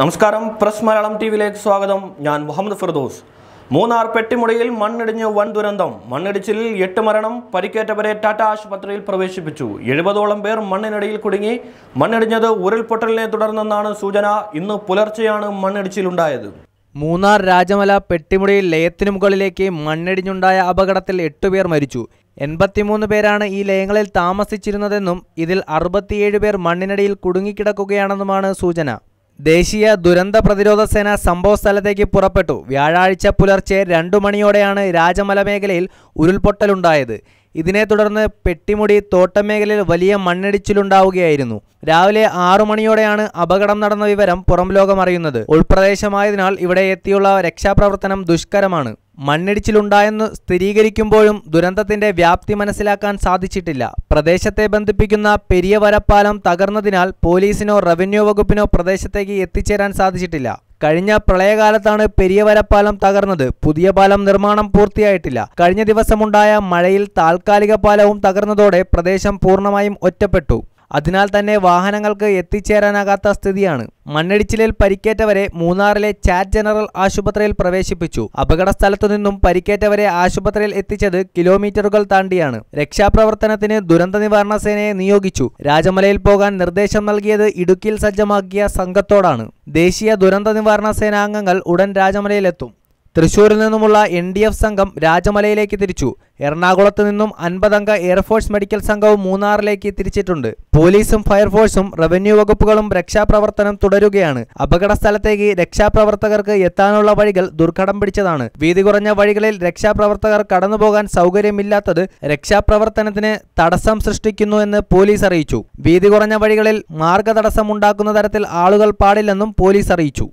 നമസ്കാരം press Malayalam T വിയിലേക്ക് സ്വാഗതം ഞാൻ മുഹമ്മദ് ഫിർദോസ് മൂന്നാർ പെട്ടിമുടിയിൽ മണ്ണിടിഞ്ഞ് വൻ ദുരന്തം മണ്ണിടിച്ചിലിൽ എട്ട് മരണം പരിക്കേറ്റവരെ ടാറ്റ ആശുപത്രിയിൽ പ്രവേശിപ്പിച്ചു എഴുപതോളം പേർ മണ്ണിനടിയിൽ കുടുങ്ങി മണ്ണിടിഞ്ഞത് ഉരുൾപൊട്ടലിനെ തുടർന്നെന്നാണ് സൂചന ഇന്ന് പുലർച്ചെയാണ് മണ്ണിടിച്ചിലുണ്ടായത് മൂന്നാർ രാജമല പെട്ടിമുടിയിൽ ലയത്തിനു മുകളിലേക്ക് മണ്ണിടിഞ്ഞുണ്ടായ അപകടത്തിൽ എട്ടുപേർ മരിച്ചു എൺപത്തിമൂന്ന് പേരാണ് ഈ ലയങ്ങളിൽ താമസിച്ചിരുന്നതെന്നും ഇതിൽ അറുപത്തിയേഴ് പേർ മണ്ണിനടിയിൽ കുടുങ്ങിക്കിടക്കുകയാണെന്നുമാണ് സൂചന ദേശീയ ദുരന്ത പ്രതിരോധ സേന സംഭവ സ്ഥലത്തേക്ക് പുറപ്പെട്ടു വ്യാഴാഴ്ച പുലർച്ചെ രണ്ടു മണിയോടെയാണ് രാജമല മേഖലയിൽ ഉരുൾപൊട്ടലുണ്ടായത് ഇതിനെ തുടർന്ന് പെട്ടിമുടി തോട്ടമേഖലയിൽ വലിയ മണ്ണിടിച്ചിലുണ്ടാവുകയായിരുന്നു രാവിലെ ആറു മണിയോടെയാണ് അപകടം നടന്ന വിവരം പുറം ലോകം അറിയുന്നത് ഉൾപ്രദേശമായതിനാൽ ഇവിടെ എത്തിയുള്ള രക്ഷാപ്രവർത്തനം ദുഷ്കരമാണ് മണ്ണിടിച്ചിലുണ്ടായെന്ന് സ്ഥിരീകരിക്കുമ്പോഴും ദുരന്തത്തിന്റെ വ്യാപ്തി മനസ്സിലാക്കാൻ സാധിച്ചിട്ടില്ല പ്രദേശത്തെ ബന്ധിപ്പിക്കുന്ന പെരിയ വരപ്പാലം തകർന്നതിനാൽ പോലീസിനോ റവന്യൂ വകുപ്പിനോ പ്രദേശത്തേക്ക് എത്തിച്ചേരാൻ സാധിച്ചിട്ടില്ല കഴിഞ്ഞ പ്രളയകാലത്താണ് പാലം തകർന്നത് പുതിയ പാലം നിർമ്മാണം പൂർത്തിയായിട്ടില്ല കഴിഞ്ഞ ദിവസമുണ്ടായ മഴയിൽ താൽക്കാലിക പാലവും തകർന്നതോടെ പ്രദേശം പൂർണ്ണമായും ഒറ്റപ്പെട്ടു അതിനാൽ തന്നെ വാഹനങ്ങൾക്ക് എത്തിച്ചേരാനാകാത്ത സ്ഥിതിയാണ് മണ്ണിടിച്ചിലിൽ പരിക്കേറ്റവരെ മൂന്നാറിലെ ചാറ്റ് ജനറൽ ആശുപത്രിയിൽ പ്രവേശിപ്പിച്ചു അപകടസ്ഥലത്തു നിന്നും പരിക്കേറ്റവരെ ആശുപത്രിയിൽ എത്തിച്ചത് കിലോമീറ്ററുകൾ താണ്ടിയാണ് രക്ഷാപ്രവർത്തനത്തിന് ദുരന്ത നിവാരണ സേനയെ നിയോഗിച്ചു രാജമലയിൽ പോകാൻ നിർദ്ദേശം നൽകിയത് ഇടുക്കിയിൽ സജ്ജമാക്കിയ സംഘത്തോടാണ് ദേശീയ ദുരന്ത നിവാരണ സേനാംഗങ്ങൾ ഉടൻ രാജമലയിലെത്തും തൃശൂരിൽ നിന്നുമുള്ള എൻ ഡി എഫ് സംഘം രാജമലയിലേക്ക് തിരിച്ചു എറണാകുളത്ത് നിന്നും അൻപതംഗ എയർഫോഴ്സ് മെഡിക്കൽ സംഘവും മൂന്നാറിലേക്ക് തിരിച്ചിട്ടുണ്ട് പോലീസും ഫയർഫോഴ്സും റവന്യൂ വകുപ്പുകളും രക്ഷാപ്രവർത്തനം തുടരുകയാണ് അപകട സ്ഥലത്തേക്ക് രക്ഷാപ്രവർത്തകർക്ക് എത്താനുള്ള വഴികൾ ദുർഘടം പിടിച്ചതാണ് വീതി കുറഞ്ഞ വഴികളിൽ രക്ഷാപ്രവർത്തകർ കടന്നുപോകാൻ സൗകര്യമില്ലാത്തത് രക്ഷാപ്രവർത്തനത്തിന് തടസ്സം സൃഷ്ടിക്കുന്നു എന്ന് പോലീസ് അറിയിച്ചു വീതി കുറഞ്ഞ വഴികളിൽ മാർഗ തടസ്സം ഉണ്ടാക്കുന്ന തരത്തിൽ ആളുകൾ പാടില്ലെന്നും പോലീസ് അറിയിച്ചു